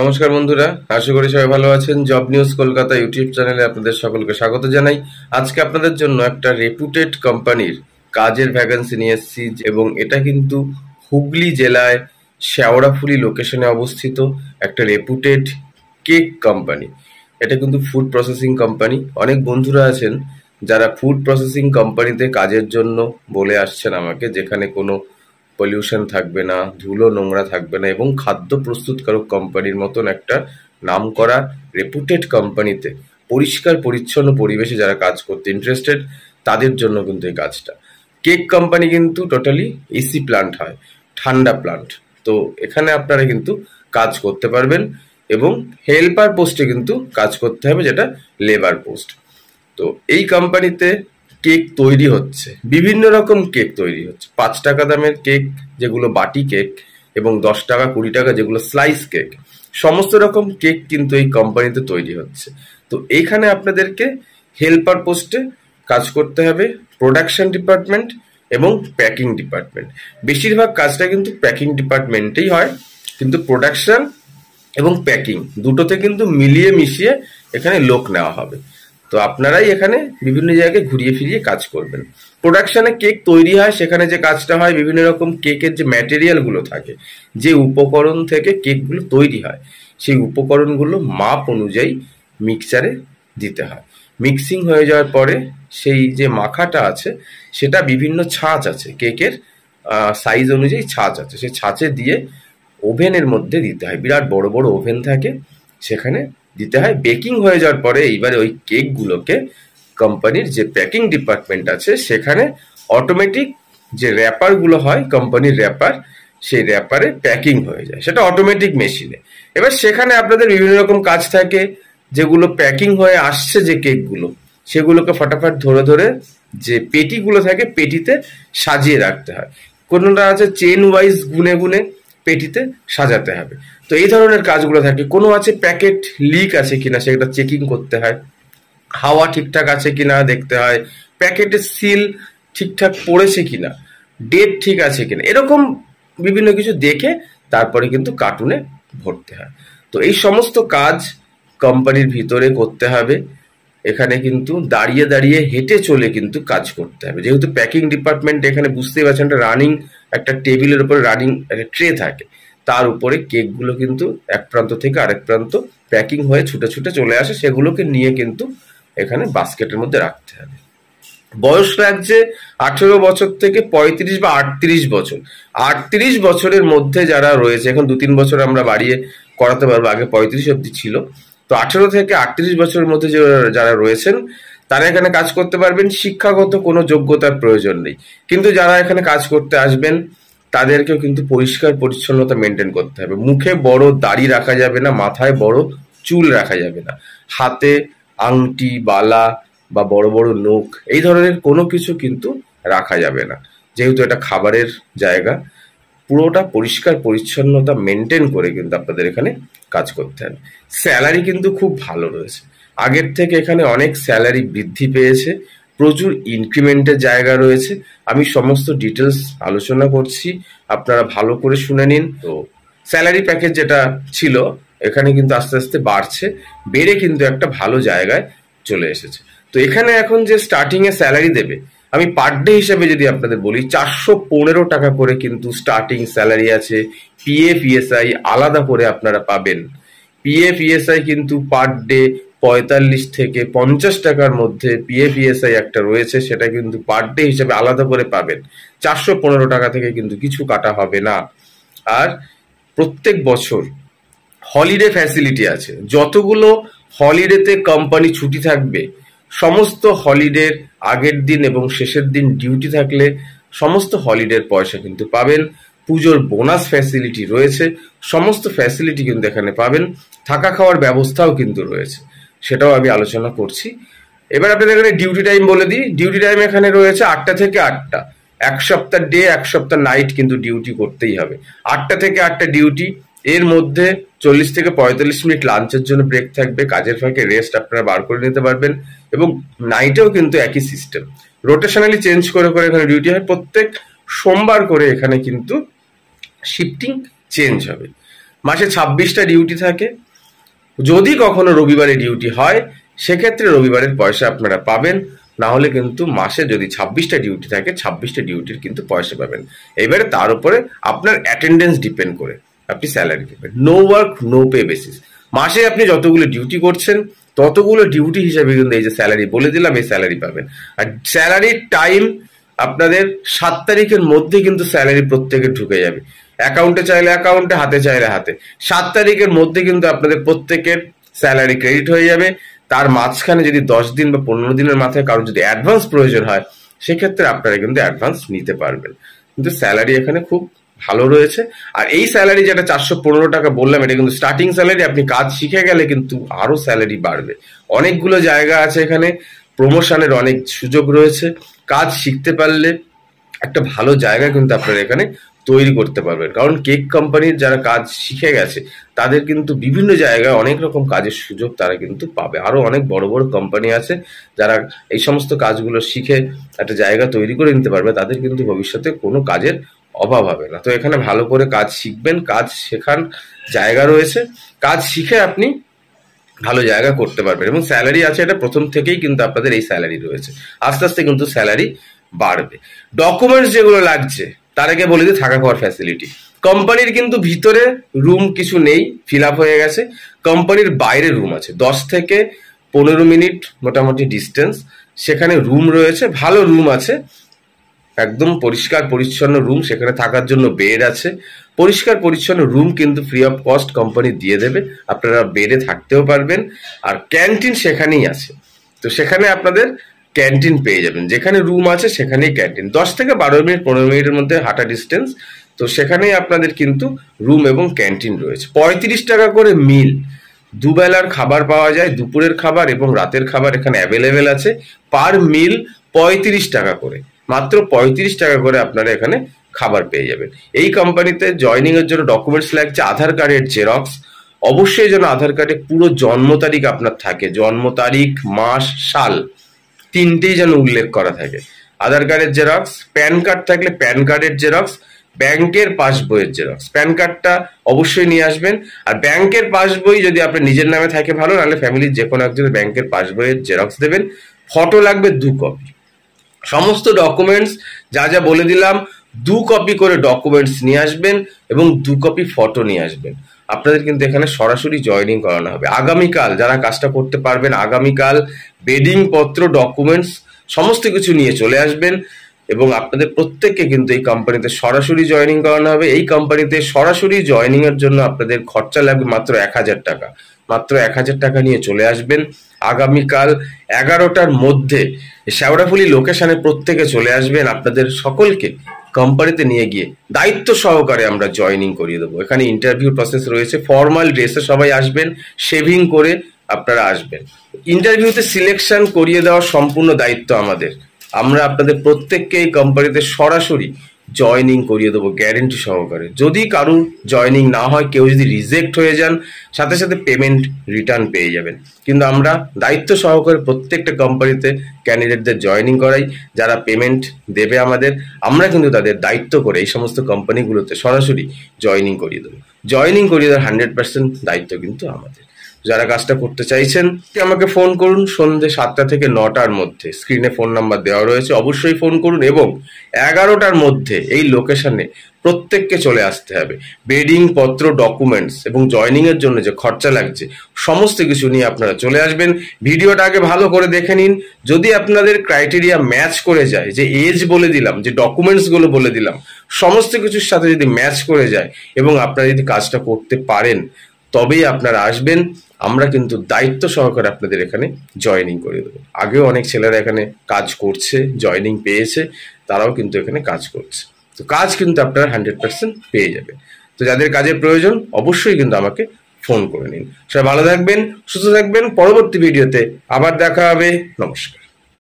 নমস্কার বন্ধুরা আশা করি সবাই ভালো আছেন জব নিউজ কলকাতা ইউটিউব চ্যানেলে আপনাদের সকলকে স্বাগত জানাই আজকে আপনাদের জন্য একটা রেপুটেড কোম্পানির কাজের ভ্যাকেন্সি নিয়ে এসেছি এবং এটা কিন্তু হুগলি জেলায় শেওড়াফুলি লোকেশনে অবস্থিত একটা রেপুটেড কেক কোম্পানি এটা কিন্তু ফুড প্রসেসিং কোম্পানি অনেক বন্ধুরা আছেন যারা ফুড প্রসেসিং কোম্পানিতে কাজের জন্য বলে আসছেন আমাকে যেখানে কোনো পলিউশন থাকবে না ধুলো নোংরা থাকবে না এবং খাদ্য প্রস্তুতকারক কোম্পানির মতন একটা নাম করা রেপুটেড কোম্পানিতে পরিষ্কার পরিচ্ছন্ন পরিবেশে যারা কাজ করতে ইন্টারেস্টেড তাদের জন্য কিন্তু এই কাজটা কেক কোম্পানি কিন্তু টোটালি এসি প্লান্ট হয় ঠান্ডা প্লান্ট তো এখানে আপনারা কিন্তু কাজ করতে পারবেন এবং হেল্পার পোস্টে কিন্তু কাজ করতে হবে যেটা লেবার পোস্ট তো এই কোম্পানিতে কেক তৈরি হচ্ছে বিভিন্ন রকম কেক তৈরি হচ্ছে পাঁচ টাকা দামের কেক যেগুলো বাটি কেক এবং দশ টাকা কুড়ি টাকা যেগুলো স্লাইস কেক সমস্ত রকম কেক কিন্তু এই কোম্পানিতে তৈরি হচ্ছে তো এখানে আপনাদেরকে হেল্পার পোস্টে কাজ করতে হবে প্রোডাকশন ডিপার্টমেন্ট এবং প্যাকিং ডিপার্টমেন্ট বেশিরভাগ কাজটা কিন্তু প্যাকিং ডিপার্টমেন্টেই হয় কিন্তু প্রোডাকশন এবং প্যাকিং দুটোতে কিন্তু মিলিয়ে মিশিয়ে এখানে লোক নেওয়া হবে তো আপনারাই এখানে বিভিন্ন জায়গায় ঘুরিয়ে ফিরিয়ে কাজ করবেন প্রোডাকশানে কেক তৈরি হয় সেখানে যে কাজটা হয় বিভিন্ন রকম কেকের যে ম্যাটেরিয়ালগুলো থাকে যে উপকরণ থেকে কেকগুলো তৈরি হয় সেই উপকরণগুলো মাপ অনুযায়ী মিক্সারে দিতে হয় মিক্সিং হয়ে যাওয়ার পরে সেই যে মাখাটা আছে সেটা বিভিন্ন ছাঁচ আছে কেকের সাইজ অনুযায়ী ছাঁচ আছে সেই ছাঁচে দিয়ে ওভেনের মধ্যে দিতে হয় বিরাট বড় বড় ওভেন থাকে সেখানে দিতে হয় বেকিং হয়ে যাওয়ার পরে এইবারে ওই কেকগুলোকে কোম্পানির যে প্যাকিং ডিপার্টমেন্ট আছে সেখানে অটোমেটিক যে র্যাপারগুলো হয় কোম্পানির র্যাপার সেই র্যাপারে প্যাকিং হয়ে যায় সেটা অটোমেটিক মেশিনে এবার সেখানে আপনাদের বিভিন্ন রকম কাজ থাকে যেগুলো প্যাকিং হয়ে আসছে যে কেকগুলো সেগুলোকে ফটাফট ধরে ধরে যে পেটিগুলো থাকে পেটিতে সাজিয়ে রাখতে হয় কোনোটা আছে চেন ওয়াইজ গুনে গুনে পেটিতে সাজাতে হবে তো এই ধরনের কাজগুলো থাকে কোনো আছে প্যাকেট লিক আছে কিনা সেটা চেকিং করতে হয় হাওয়া ঠিকঠাক আছে কিনা দেখতে হয় প্যাকেটের সিল ঠিকঠাক পড়েছে কিনা ডেট ঠিক আছে কিনা এরকম বিভিন্ন কিছু দেখে তারপরে কিন্তু কার্টুনে ভরতে হয় তো এই সমস্ত কাজ কোম্পানির ভিতরে করতে হবে এখানে কিন্তু দাঁড়িয়ে দাঁড়িয়ে হেঁটে চলে কিন্তু কাজ করতে হবে যেহেতু প্যাকিং ডিপার্টমেন্ট এখানে বুঝতেই পারছেন একটা রানিং একটা টেবিলের উপর রানিং একটা ট্রে থাকে তার উপরে কেকগুলো কিন্তু এক প্রান্ত থেকে আরেক প্রান্ত প্যাকিং হয়ে ছুটে ছুটে চলে আসে সেগুলোকে নিয়ে কিন্তু এখানে বাস্কেটের মধ্যে রাখতে হবে বয়স রাখছে আঠেরো বছর থেকে পঁয়ত্রিশ বা আটত্রিশ বছর আটত্রিশ বছরের মধ্যে যারা রয়েছে এখন দু তিন বছর আমরা বাড়িয়ে করাতে পারবো আগে পঁয়ত্রিশ অব্দি ছিল তো আঠেরো থেকে আটত্রিশ বছরের মধ্যে যারা রয়েছেন তারা এখানে কাজ করতে পারবেন শিক্ষাগত কোনো যোগ্যতার প্রয়োজন নেই কিন্তু যারা এখানে কাজ করতে আসবেন তাদেরকেও কিন্তু পরিষ্কার পরিচ্ছন্নতা মেনটেন করতে হবে মুখে বড় দাড়ি রাখা যাবে না মাথায় বড় চুল রাখা যাবে না হাতে আংটি বালা বা বড় বড় নোখ এই ধরনের কোনো কিছু কিন্তু রাখা যাবে না যেহেতু এটা খাবারের জায়গা পুরোটা পরিষ্কার পরিচ্ছন্নতা মেনটেন করে কিন্তু আপনাদের এখানে কাজ করতে হবে স্যালারি কিন্তু খুব ভালো রয়েছে আগের থেকে এখানে অনেক স্যালারি বৃদ্ধি পেয়েছে প্রচুর ইনক্রিমেন্টের জায়গা রয়েছে আমি সমস্ত ডিটেলস আলোচনা করছি আপনারা ভালো করে শুনে নিন তো স্যালারি প্যাকেজ যেটা ছিল এখানে কিন্তু আস্তে আস্তে বাড়ছে বেড়ে কিন্তু একটা ভালো জায়গায় চলে এসেছে তো এখানে এখন যে স্টার্টিংয়ে স্যালারি দেবে আমি পার ডে হিসাবে যদি আপনাদের বলি চারশো পনেরো টাকা করে কিন্তু স্টার্টিং স্যালারি আছে পিএফ ইএসআই আলাদা করে আপনারা পাবেন পিএফ ইএসআই কিন্তু পার ডে পঁয়তাল্লিশ থেকে পঞ্চাশ টাকার মধ্যে পিএপিএসআই একটা রয়েছে সেটা কিন্তু পার ডে হিসেবে আলাদা করে পাবেন চারশো পনেরো টাকা থেকে কিন্তু কিছু কাটা হবে না আর প্রত্যেক বছর হলিডে ফ্যাসিলিটি আছে যতগুলো হলিডেতে কোম্পানি ছুটি থাকবে সমস্ত হলিডের আগের দিন এবং শেষের দিন ডিউটি থাকলে সমস্ত হলিডের পয়সা কিন্তু পাবেন পুজোর বোনাস ফ্যাসিলিটি রয়েছে সমস্ত ফ্যাসিলিটি কিন্তু এখানে পাবেন থাকা খাওয়ার ব্যবস্থাও কিন্তু রয়েছে সেটাও আমি আলোচনা করছি এবার আপনাদের এখানে ডিউটি টাইম বলে দিই ডিউটি টাইম এখানে রয়েছে আটটা থেকে আটটা এক সপ্তাহ ডে এক সপ্তাহ নাইট কিন্তু ডিউটি করতেই হবে আটটা থেকে আটটা ডিউটি এর মধ্যে চল্লিশ থেকে পঁয়তাল্লিশ মিনিট লাঞ্চের জন্য ব্রেক থাকবে কাজের ফাঁকে রেস্ট আপনারা বার করে নিতে পারবেন এবং নাইটেও কিন্তু একই সিস্টেম রোটেশনালি চেঞ্জ করে করে এখানে ডিউটি হয় প্রত্যেক সোমবার করে এখানে কিন্তু শিফটিং চেঞ্জ হবে মাসে ছাব্বিশটা ডিউটি থাকে যদি কখনো রবিবারে ডিউটি হয় সেক্ষেত্রে রবিবারের পয়সা আপনারা পাবেন না হলে কিন্তু মাসে যদি ছাব্বিশটা ডিউটি থাকে ছাব্বিশটা ডিউটির কিন্তু পয়সা পাবেন এবারে তার উপরে আপনার অ্যাটেন্ডেন্স ডিপেন্ড করে আপনি স্যালারি পাবেন no work no pay basis মাসে আপনি যতগুলো ডিউটি করছেন ততগুলো ডিউটি হিসাবে কিন্তু এই যে স্যালারি বলে দিলাম এই স্যালারি পাবেন আর স্যালারির টাইম আপনাদের সাত তারিখের মধ্যে কিন্তু স্যালারি প্রত্যেকের ঢুকে যাবে অ্যাকাউন্টে চাইলে অ্যাকাউন্টে হাতে চাইলে হাতে সাত তারিখের মধ্যে কিন্তু আপনাদের প্রত্যেকের স্যালারি ক্রেডিট হয়ে যাবে তার মাঝখানে যদি দশ দিন বা পনেরো দিনের মাথায় কারোর যদি অ্যাডভান্স প্রয়োজন হয় সেক্ষেত্রে আপনারা কিন্তু অ্যাডভান্স নিতে পারবেন কিন্তু স্যালারি এখানে খুব ভালো রয়েছে আর এই স্যালারি যেটা চারশো পনেরো টাকা বললাম এটা কিন্তু স্টার্টিং স্যালারি আপনি কাজ শিখে গেলে কিন্তু আরো স্যালারি বাড়বে অনেকগুলো জায়গা আছে এখানে প্রমোশনের অনেক সুযোগ রয়েছে কাজ শিখতে পারলে একটা ভালো জায়গা কিন্তু আপনারা এখানে তৈরি করতে পারবেন কারণ কেক কোম্পানির যারা কাজ শিখে গেছে তাদের কিন্তু বিভিন্ন জায়গায় অনেক রকম কাজের সুযোগ তারা কিন্তু পাবে আরও অনেক বড় বড় কোম্পানি আছে যারা এই সমস্ত কাজগুলো শিখে একটা জায়গা তৈরি করে নিতে পারবে তাদের কিন্তু ভবিষ্যতে কোনো কাজের অভাব হবে না তো এখানে ভালো করে কাজ শিখবেন কাজ শেখার জায়গা রয়েছে কাজ শিখে আপনি ভালো জায়গা করতে পারবেন এবং স্যালারি আছে এটা প্রথম থেকেই কিন্তু আপনাদের এই স্যালারি রয়েছে আস্তে আস্তে কিন্তু স্যালারি বাড়বে ডকুমেন্টস যেগুলো লাগছে তার আগে বলে দিই থাকা খাওয়ার ফ্যাসিলিটি কোম্পানির কিন্তু ভিতরে রুম কিছু নেই ফিল আপ হয়ে গেছে কোম্পানির বাইরে রুম আছে দশ থেকে পনেরো মিনিট মোটামুটি ডিস্টেন্স সেখানে রুম রয়েছে ভালো রুম আছে একদম পরিষ্কার পরিচ্ছন্ন রুম সেখানে থাকার জন্য বেড আছে পরিষ্কার পরিচ্ছন্ন রুম কিন্তু ফ্রি অফ কস্ট কোম্পানি দিয়ে দেবে আপনারা বেডে থাকতেও পারবেন আর ক্যান্টিন সেখানেই আছে তো সেখানে আপনাদের ক্যান্টিন পেয়ে যাবেন যেখানে রুম আছে সেখানেই ক্যান্টিন দশ থেকে বারো মিনিট পনেরো মিনিটের মধ্যে হাঁটা ডিস্টেন্স তো সেখানেই আপনাদের কিন্তু রুম এবং ক্যান্টিন রয়েছে পঁয়ত্রিশ টাকা করে মিল দুবেলার খাবার পাওয়া যায় দুপুরের খাবার এবং রাতের খাবার এখানে অ্যাভেলেবেল আছে পার মিল পঁয়ত্রিশ টাকা করে মাত্র পঁয়ত্রিশ টাকা করে আপনারা এখানে খাবার পেয়ে যাবেন এই কোম্পানিতে জয়নিংয়ের জন্য ডকুমেন্টস লাগছে আধার কার্ডের জেরক্স অবশ্যই যেন আধার কার্ডে পুরো জন্ম তারিখ আপনার থাকে জন্ম তারিখ মাস সাল তিনটেই যেন উল্লেখ করা থাকে আধার কার্ডের জেরক্স প্যান কার্ড থাকলে প্যান কার্ডের জেরক্স ব্যাংকের পাসবইয়ের জেরক্স প্যান কার্ডটা অবশ্যই নিয়ে আসবেন আর ব্যাংকের পাসবই যদি আপনার নিজের নামে থাকে ভালো নাহলে ফ্যামিলির যে কোনো একজন ব্যাংকের পাসবইয়ের জেরক্স দেবেন ফটো লাগবে দু কপি সমস্ত ডকুমেন্টস যা যা বলে দিলাম দু কপি করে ডকুমেন্টস নিয়ে আসবেন এবং দু কপি ফটো নিয়ে আসবেন আপনাদের কিন্তু এখানে সরাসরি জয়নিং করানো হবে আগামীকাল যারা কাজটা করতে পারবেন আগামীকাল বেডিং পত্র ডকুমেন্টস সমস্ত কিছু নিয়ে চলে আসবেন এবং আপনাদের প্রত্যেককে কিন্তু এই কোম্পানিতে সরাসরি জয়নিং করানো হবে এই কোম্পানিতে সরাসরি জয়নিং এর জন্য আপনাদের খরচা লাগবে মাত্র এক হাজার টাকা মাত্র এক হাজার টাকা নিয়ে চলে আসবেন আগামীকাল এগারোটার মধ্যে শ্যাওড়াফুলি লোকেশনে প্রত্যেকে চলে আসবেন আপনাদের সকলকে কোম্পানিতে নিয়ে গিয়ে দায়িত্ব সহকারে আমরা জয়নিং করিয়ে দেবো এখানে ইন্টারভিউ প্রসেস রয়েছে ফর্মাল ড্রেসে সবাই আসবেন শেভিং করে আপনারা আসবেন ইন্টারভিউতে সিলেকশন করিয়ে দেওয়ার সম্পূর্ণ দায়িত্ব আমাদের আমরা আপনাদের প্রত্যেককে এই কোম্পানিতে সরাসরি জয়নিং করিয়ে দেবো গ্যারেন্টি সহকারে যদি কারুর জয়নিং না হয় কেউ যদি রিজেক্ট হয়ে যান সাথে সাথে পেমেন্ট রিটার্ন পেয়ে যাবেন কিন্তু আমরা দায়িত্ব সহকারে প্রত্যেকটা কোম্পানিতে ক্যান্ডিডেটদের জয়নিং করাই যারা পেমেন্ট দেবে আমাদের আমরা কিন্তু তাদের দায়িত্ব করে এই সমস্ত কোম্পানিগুলোতে সরাসরি জয়নিং করিয়ে দেবো জয়নিং করিয়ে দেওয়ার হান্ড্রেড পার্সেন্ট দায়িত্ব কিন্তু আমাদের যারা কাজটা করতে চাইছেন আমাকে ফোন করুন সন্ধ্যে সাতটা থেকে নটার মধ্যে স্ক্রিনে ফোন নাম্বার দেওয়া রয়েছে অবশ্যই ফোন করুন এবং এগারোটার মধ্যে এই লোকেশনে প্রত্যেককে চলে আসতে হবে বেডিং পত্র ডকুমেন্টস এবং জয়নিংয়ের জন্য যে খরচা লাগছে সমস্ত কিছু নিয়ে আপনারা চলে আসবেন ভিডিওটা আগে ভালো করে দেখে নিন যদি আপনাদের ক্রাইটেরিয়া ম্যাচ করে যায় যে এজ বলে দিলাম যে ডকুমেন্টসগুলো বলে দিলাম সমস্ত কিছুর সাথে যদি ম্যাচ করে যায় এবং আপনারা যদি কাজটা করতে পারেন তবেই আপনারা আসবেন আমরা কিন্তু দায়িত্ব সহকারে আপনাদের এখানে জয়নিং করে দেবো আগেও অনেক ছেলেরা এখানে কাজ করছে জয়নিং পেয়েছে তারাও কিন্তু এখানে কাজ করছে তো কাজ কিন্তু আপনারা হান্ড্রেড পার্সেন্ট পেয়ে যাবেন তো যাদের কাজের প্রয়োজন অবশ্যই কিন্তু আমাকে ফোন করে নিন সবাই ভালো থাকবেন সুস্থ থাকবেন পরবর্তী ভিডিওতে আবার দেখা হবে নমস্কার